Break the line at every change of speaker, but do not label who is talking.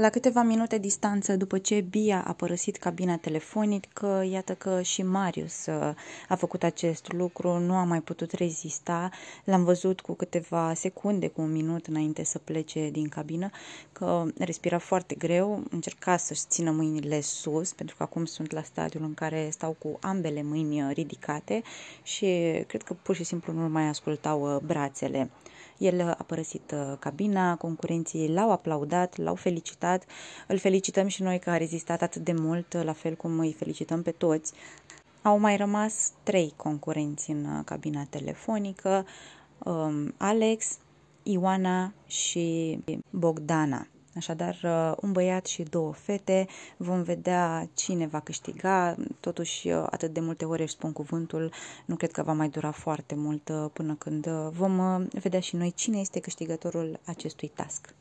La câteva minute distanță după ce Bia a părăsit cabina telefonică, iată că și Marius uh, a făcut acest lucru, nu a mai putut rezista. L-am văzut cu câteva secunde, cu un minut înainte să plece din cabină, că respira foarte greu, încerca să-și țină mâinile sus, pentru că acum sunt la stadiul în care stau cu ambele mâini ridicate și cred că pur și simplu nu mai ascultau uh, brațele. El a părăsit uh, cabina, concurenții l-au aplaudat, l-au felicitat, îl felicităm și noi că a rezistat atât de mult, la fel cum îi felicităm pe toți. Au mai rămas trei concurenți în uh, cabina telefonică, um, Alex, Ioana și Bogdana. Așadar, uh, un băiat și două fete, vom vedea cine va câștiga, totuși uh, atât de multe ori își spun cuvântul, nu cred că va mai dura foarte mult uh, până când vom vedea și noi cine este câștigătorul acestui task.